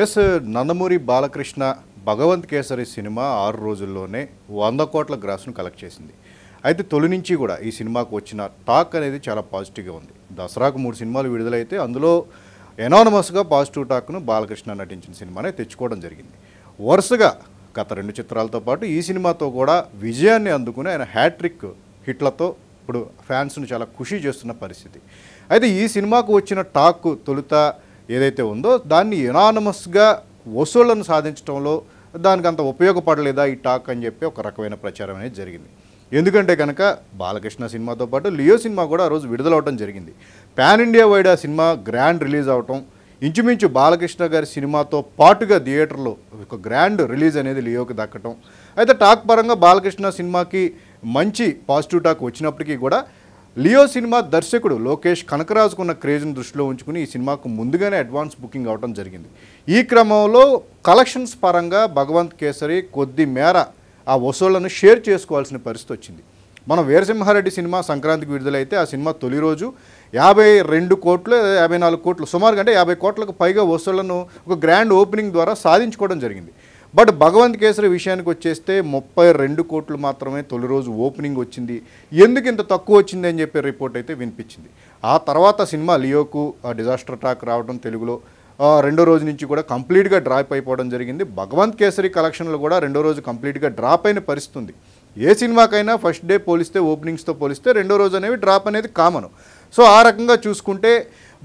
yes Nandamuri Balakrishna Bhagavanth Kesari cinema ఆరు రోజుల్లోనే వంద కోట్ల గ్రాసును కలెక్ట్ చేసింది అయితే తొలి నుంచి కూడా ఈ సినిమాకు వచ్చిన టాక్ అనేది చాలా పాజిటివ్గా ఉంది దసరాకు మూడు సినిమాలు విడుదలైతే అందులో ఎనానమస్గా పాజిటివ్ టాక్ను బాలకృష్ణ నటించిన సినిమానే తెచ్చుకోవడం జరిగింది వరుసగా గత రెండు చిత్రాలతో పాటు ఈ సినిమాతో కూడా విజయాన్ని అందుకుని ఆయన హ్యాట్రిక్ హిట్లతో ఇప్పుడు ఫ్యాన్స్ను చాలా ఖుషి చేస్తున్న పరిస్థితి అయితే ఈ సినిమాకు వచ్చిన టాక్ తొలుత ఏదైతే ఉందో దాన్ని యునానమస్గా వసూళ్లను సాధించడంలో దానికి అంత ఉపయోగపడలేదా ఈ టాక్ అని చెప్పి ఒక రకమైన ప్రచారం అనేది జరిగింది ఎందుకంటే కనుక బాలకృష్ణ సినిమాతో పాటు లియో సినిమా కూడా ఆ రోజు విడుదలవడం జరిగింది పాన్ ఇండియా వైడ్ ఆ సినిమా గ్రాండ్ రిలీజ్ అవటం ఇంచుమించు బాలకృష్ణ గారి సినిమాతో పాటుగా థియేటర్లో ఒక గ్రాండ్ రిలీజ్ అనేది లియోకి దక్కటం అయితే టాక్ పరంగా బాలకృష్ణ సినిమాకి మంచి పాజిటివ్ టాక్ వచ్చినప్పటికీ కూడా లియో సినిమా దర్శకుడు లోకేష్ కనకరాజుకున్న క్రేజ్ను దృష్టిలో ఉంచుకుని ఈ సినిమాకు ముందుగానే అడ్వాన్స్ బుకింగ్ అవడం జరిగింది ఈ క్రమంలో కలెక్షన్స్ పరంగా భగవంత్ కేసరి కొద్ది మేర ఆ వసూళ్లను షేర్ చేసుకోవాల్సిన పరిస్థితి వచ్చింది మనం వీరసింహారెడ్డి సినిమా సంక్రాంతికి విడుదలైతే ఆ సినిమా తొలి రోజు యాభై రెండు కోట్లు యాభై నాలుగు కోట్లు సుమారుగా అంటే యాభై కోట్లకు పైగా వసూళ్లను ఒక గ్రాండ్ ఓపెనింగ్ ద్వారా సాధించుకోవడం జరిగింది బట్ భగవంత్ కేసరి విషయానికి వచ్చేస్తే ముప్పై రెండు కోట్లు మాత్రమే తొలి రోజు ఓపెనింగ్ వచ్చింది ఎందుకు ఇంత తక్కువ వచ్చింది అని చెప్పి రిపోర్ట్ అయితే వినిపించింది ఆ తర్వాత సినిమా లియోకు డిజాస్టర్ టాక్ రావడం తెలుగులో రెండో రోజు నుంచి కూడా కంప్లీట్గా డ్రాప్ అయిపోవడం జరిగింది భగవంత్ కేసరి కలెక్షన్లు కూడా రెండో రోజు కంప్లీట్గా డ్రాప్ అయిన పరిస్థితుంది ఏ సినిమాకైనా ఫస్ట్ డే పోలిస్తే ఓపెనింగ్స్తో పోలిస్తే రెండో రోజు అనేవి డ్రాప్ అనేది కామన్ సో ఆ రకంగా చూసుకుంటే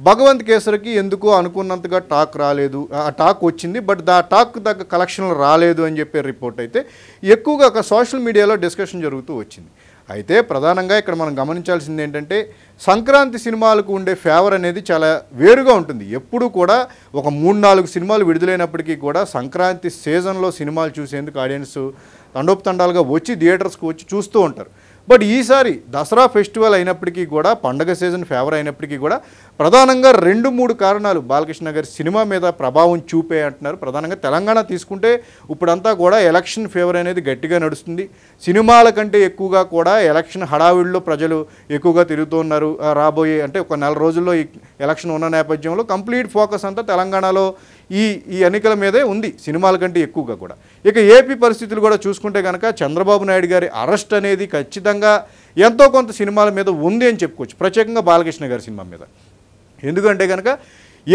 భగవంత్ కేసరికి ఎందుకు అనుకున్నంతగా టాక్ రాలేదు ఆ టాక్ వచ్చింది బట్ దా టాక్ తగ్గ కలెక్షన్లు రాలేదు అని చెప్పే రిపోర్ట్ అయితే ఎక్కువగా ఒక సోషల్ మీడియాలో డిస్కషన్ జరుగుతూ వచ్చింది అయితే ప్రధానంగా ఇక్కడ మనం గమనించాల్సింది ఏంటంటే సంక్రాంతి సినిమాలకు ఉండే ఫేవర్ అనేది చాలా వేరుగా ఉంటుంది ఎప్పుడు కూడా ఒక మూడు నాలుగు సినిమాలు విడుదలైనప్పటికీ కూడా సంక్రాంతి సీజన్లో సినిమాలు చూసేందుకు ఆడియన్స్ తండోపతండాలుగా వచ్చి థియేటర్స్కి వచ్చి చూస్తూ ఉంటారు బట్ ఈసారి దసరా ఫెస్టివల్ అయినప్పటికీ కూడా పండగ సీజన్ ఫేవర్ అయినప్పటికీ కూడా ప్రధానంగా రెండు మూడు కారణాలు బాలకృష్ణ గారి సినిమా మీద ప్రభావం చూపే అంటున్నారు ప్రధానంగా తెలంగాణ తీసుకుంటే ఇప్పుడంతా కూడా ఎలక్షన్ ఫేవర్ అనేది గట్టిగా నడుస్తుంది సినిమాల కంటే ఎక్కువగా కూడా ఎలక్షన్ హడావిడిలో ప్రజలు ఎక్కువగా తిరుగుతున్నారు రాబోయే అంటే ఒక నెల రోజుల్లో ఈ ఎలక్షన్ ఉన్న నేపథ్యంలో కంప్లీట్ ఫోకస్ అంతా తెలంగాణలో ఈ ఈ ఎన్నికల మీదే ఉంది సినిమాల కంటే ఎక్కువగా కూడా ఇక ఏపీ పరిస్థితులు కూడా చూసుకుంటే కనుక చంద్రబాబు నాయుడు గారి అరెస్ట్ అనేది ఖచ్చితంగా ఖచ్చితంగా ఎంతో కొంత సినిమాల మీద ఉంది అని చెప్పుకోవచ్చు ప్రత్యేకంగా బాలకృష్ణ గారి సినిమా మీద ఎందుకంటే కనుక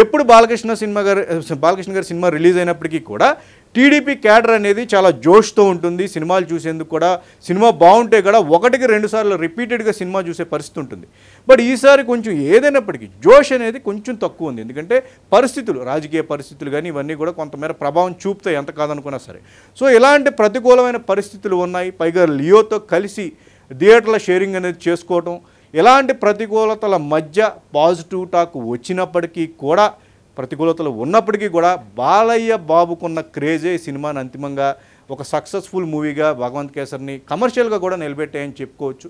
ఎప్పుడు బాలకృష్ణ సినిమా గారు బాలకృష్ణ గారి సినిమా రిలీజ్ అయినప్పటికీ కూడా టీడీపీ క్యాడర్ అనేది చాలా జోష్తో ఉంటుంది సినిమాలు చూసేందుకు కూడా సినిమా బాగుంటే కూడా ఒకటికి రెండుసార్లు రిపీటెడ్గా సినిమా చూసే పరిస్థితి ఉంటుంది బట్ ఈసారి కొంచెం ఏదైనప్పటికీ జోష్ అనేది కొంచెం తక్కువ ఉంది ఎందుకంటే పరిస్థితులు రాజకీయ పరిస్థితులు కానీ ఇవన్నీ కూడా కొంతమేర ప్రభావం చూపుతాయి ఎంత కాదనుకున్నా సరే సో ఇలాంటి ప్రతికూలమైన పరిస్థితులు ఉన్నాయి పైగా లియోతో కలిసి థియేటర్ల షేరింగ్ అనేది చేసుకోవటం ఇలాంటి ప్రతికూలతల మధ్య పాజిటివ్ టాక్ వచ్చినప్పటికీ కూడా ప్రతికూలతలు ఉన్నప్పటికీ కూడా బాలయ్య బాబుకున్న క్రేజే సినిమాని అంతిమంగా ఒక సక్సెస్ఫుల్ మూవీగా భగవంత్ కేసర్ని కమర్షియల్గా కూడా నిలబెట్టాయని చెప్పుకోవచ్చు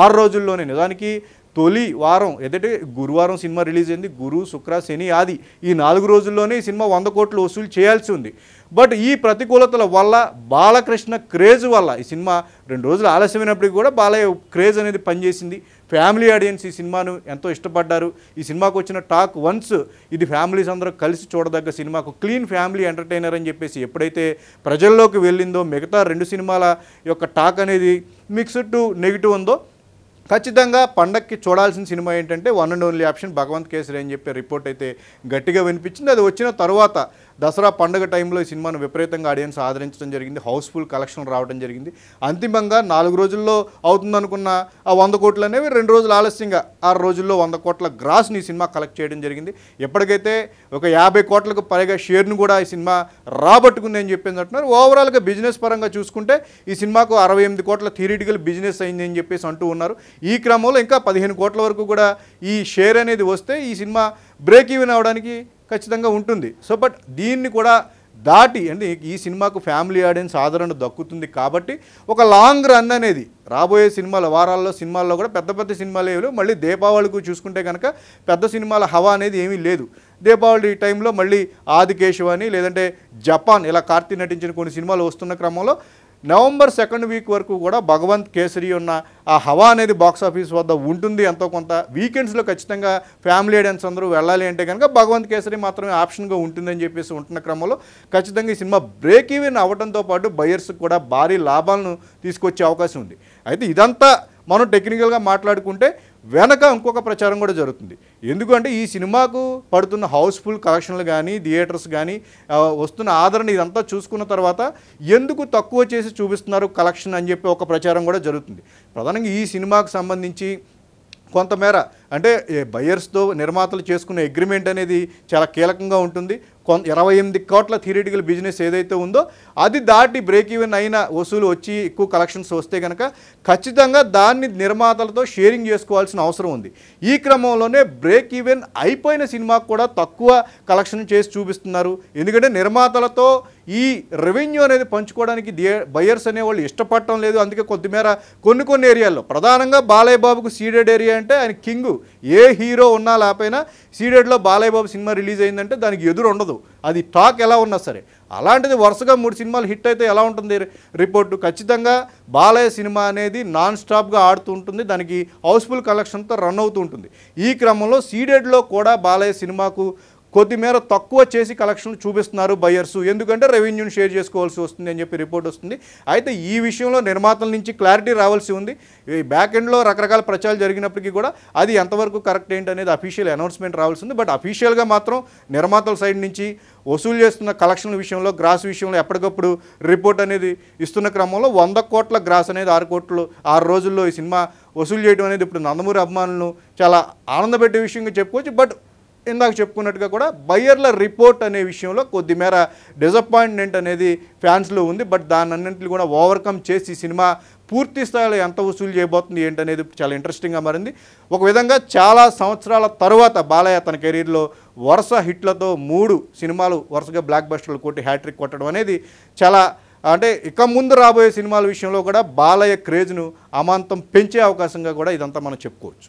ఆరు రోజుల్లోనే నిజానికి తొలి వారం ఎదటే గురువారం సినిమా రిలీజ్ అయింది గురు శుక్ర శని ఆది ఈ నాలుగు రోజుల్లోనే ఈ సినిమా వంద కోట్లు వసూలు చేయాల్సి ఉంది బట్ ఈ ప్రతికూలతల వల్ల బాలకృష్ణ క్రేజ్ వల్ల ఈ సినిమా రెండు రోజులు ఆలస్యమైనప్పటికీ కూడా బాలయ్య క్రేజ్ అనేది పనిచేసింది ఫ్యామిలీ ఆడియన్స్ ఈ సినిమాను ఎంతో ఇష్టపడ్డారు ఈ సినిమాకు వచ్చిన టాక్ వన్స్ ఇది ఫ్యామిలీస్ అందరూ కలిసి చూడదగ్గ సినిమాకు క్లీన్ ఫ్యామిలీ ఎంటర్టైనర్ అని చెప్పేసి ఎప్పుడైతే ప్రజల్లోకి వెళ్ళిందో మిగతా రెండు సినిమాల యొక్క టాక్ అనేది మిక్స్డ్ టు నెగిటివ్ ఉందో ఖచ్చితంగా పండక్కి చూడాల్సిన సినిమా ఏంటంటే one and only option Bhagavanth Kesari అని చెప్పే రిపోర్ట్ అయితే గట్టిగా వినిపించింది అది వచ్చిన తర్వాత దసరా పండుగ టైంలో ఈ సినిమాను విపరీతంగా ఆడియన్స్ ఆదరించడం జరిగింది హౌస్ఫుల్ కలెక్షన్ రావడం జరిగింది అంతిమంగా నాలుగు రోజుల్లో అవుతుందనుకున్న ఆ వంద కోట్లు అనేవి రెండు రోజులు ఆలస్యంగా ఆరు రోజుల్లో వంద కోట్ల గ్రాస్ని ఈ సినిమా కలెక్ట్ చేయడం జరిగింది ఎప్పటికైతే ఒక యాభై కోట్లకు పైగా షేర్ను కూడా ఈ సినిమా రాబట్టుకుంది అని చెప్పేసి అంటున్నారు ఓవరాల్గా బిజినెస్ పరంగా చూసుకుంటే ఈ సినిమాకు అరవై ఎనిమిది కోట్ల థియరిటికల్ బిజినెస్ అయింది అని చెప్పేసి అంటూ ఉన్నారు ఈ క్రమంలో ఇంకా పదిహేను కోట్ల వరకు కూడా ఈ షేర్ అనేది వస్తే ఈ సినిమా బ్రేక్ ఈవెన్ అవడానికి ఖచ్చితంగా ఉంటుంది సో బట్ దీన్ని కూడా దాటి అంటే ఈ సినిమాకు ఫ్యామిలీ ఆడియన్స్ ఆదరణ దక్కుతుంది కాబట్టి ఒక లాంగ్ రన్ అనేది రాబోయే సినిమాల వారాల్లో సినిమాల్లో కూడా పెద్ద పెద్ద సినిమాలు ఏమి మళ్ళీ దీపావళికి చూసుకుంటే కనుక పెద్ద సినిమాల హవా అనేది ఏమీ లేదు దీపావళి టైంలో మళ్ళీ ఆదికేశవని లేదంటే జపాన్ ఇలా కార్తీ నటించిన కొన్ని సినిమాలు వస్తున్న క్రమంలో నవంబర్ సెకండ్ వీక్ వరకు కూడా భగవంత్ కేసరి ఉన్న ఆ హవా అనేది బాక్సాఫీస్ వద్ద ఉంటుంది ఎంతో కొంత వీకెండ్స్లో ఖచ్చితంగా ఫ్యామిలీ ఐడెన్స్ అందరూ వెళ్ళాలి అంటే కనుక భగవంత్ కేసరి మాత్రమే ఆప్షన్గా ఉంటుందని చెప్పేసి ఉంటున్న క్రమంలో ఖచ్చితంగా ఈ సినిమా బ్రేక్ ఈవెన్ అవ్వడంతో పాటు బయర్స్కి కూడా భారీ లాభాలను తీసుకొచ్చే అవకాశం ఉంది అయితే ఇదంతా మనం టెక్నికల్గా మాట్లాడుకుంటే వెనక ఇంకొక ప్రచారం కూడా జరుగుతుంది ఎందుకంటే ఈ సినిమాకు పడుతున్న హౌస్ఫుల్ కలెక్షన్లు కానీ థియేటర్స్ కానీ వస్తున్న ఆదరణ ఇదంతా చూసుకున్న తర్వాత ఎందుకు తక్కువ చేసి చూపిస్తున్నారు కలెక్షన్ అని చెప్పి ఒక ప్రచారం కూడా జరుగుతుంది ప్రధానంగా ఈ సినిమాకు సంబంధించి కొంతమేర అంటే బయర్స్తో నిర్మాతలు చేసుకునే అగ్రిమెంట్ అనేది చాలా కీలకంగా ఉంటుంది కొన్ ఇరవై ఎనిమిది కోట్ల థియరిటికల్ బిజినెస్ ఏదైతే ఉందో అది దాటి బ్రేక్ ఈవెన్ అయిన వసూలు వచ్చి ఎక్కువ కలెక్షన్స్ వస్తే కనుక ఖచ్చితంగా దాన్ని నిర్మాతలతో షేరింగ్ చేసుకోవాల్సిన అవసరం ఉంది ఈ క్రమంలోనే బ్రేక్ ఈవెన్ అయిపోయిన సినిమాకు కూడా తక్కువ కలెక్షన్ చేసి చూపిస్తున్నారు ఎందుకంటే నిర్మాతలతో ఈ రెవెన్యూ అనేది పంచుకోవడానికి బయర్స్ అనేవాళ్ళు ఇష్టపడటం లేదు అందుకే కొద్దిమేర కొన్ని కొన్ని ఏరియాల్లో ప్రధానంగా బాలయ్య బాబుకు సీడెడ్ ఏరియా అంటే ఆయన కింగ్ ఏ హీరో ఉన్నా లేకపోయినా సీడెడ్లో బాలయ్య బాబు సినిమా రిలీజ్ అయిందంటే దానికి ఎదురు ఉండదు అది టాక్ ఎలా ఉన్నా సరే అలాంటిది వరుసగా మూడు సినిమాలు హిట్ అయితే ఎలా ఉంటుంది రిపోర్టు ఖచ్చితంగా బాలయ్య సినిమా అనేది నాన్ స్టాప్గా ఆడుతూ ఉంటుంది దానికి హౌస్ఫుల్ కలెక్షన్తో రన్ అవుతూ ఉంటుంది ఈ క్రమంలో సీడెడ్లో కూడా బాలయ్య సినిమాకు కొద్దిమేర తక్కువ చేసి కలెక్షన్లు చూపిస్తున్నారు బయర్స్ ఎందుకంటే రెవెన్యూని షేర్ చేసుకోవాల్సి వస్తుంది అని చెప్పి రిపోర్ట్ వస్తుంది అయితే ఈ విషయంలో నిర్మాతల నుంచి క్లారిటీ రావాల్సి ఉంది ఈ బ్యాక్ ఎండ్లో రకరకాల ప్రచారాలు జరిగినప్పటికీ కూడా అది ఎంతవరకు కరెక్ట్ ఏంటి అనేది అఫీషియల్ అనౌన్స్మెంట్ రావాల్సి ఉంది బట్ అఫీషియల్గా మాత్రం నిర్మాతల సైడ్ నుంచి వసూలు చేస్తున్న కలెక్షన్ల విషయంలో గ్రాస్ విషయంలో ఎప్పటికప్పుడు రిపోర్ట్ అనేది ఇస్తున్న క్రమంలో వంద కోట్ల గ్రాస్ అనేది ఆరు కోట్లు ఆరు రోజుల్లో ఈ సినిమా వసూలు చేయడం అనేది ఇప్పుడు నందమూరి అభిమానులను చాలా ఆనందపెట్టే విషయంగా చెప్పుకోవచ్చు బట్ ఇందాక చెప్పుకున్నట్టుగా కూడా బయర్ల రిపోర్ట్ అనే విషయంలో కొద్ది మేర డిసప్పాయింట్మెంట్ అనేది ఫ్యాన్స్లో ఉంది బట్ దాని అన్నింటిని కూడా ఓవర్కమ్ చేసి సినిమా పూర్తి స్థాయిలో ఎంత వసూలు చేయబోతుంది ఏంటనేది చాలా ఇంట్రెస్టింగ్గా మారింది ఒక విధంగా చాలా సంవత్సరాల తర్వాత బాలయ్య తన కెరీర్లో వరుస హిట్లతో మూడు సినిమాలు వరుసగా బ్లాక్ బస్టర్లు కొట్టి హ్యాట్రిక్ కొట్టడం అనేది చాలా అంటే ఇక ముందు రాబోయే సినిమాల విషయంలో కూడా బాలయ్య క్రేజ్ను అమాంతం పెంచే అవకాశంగా కూడా ఇదంతా మనం చెప్పుకోవచ్చు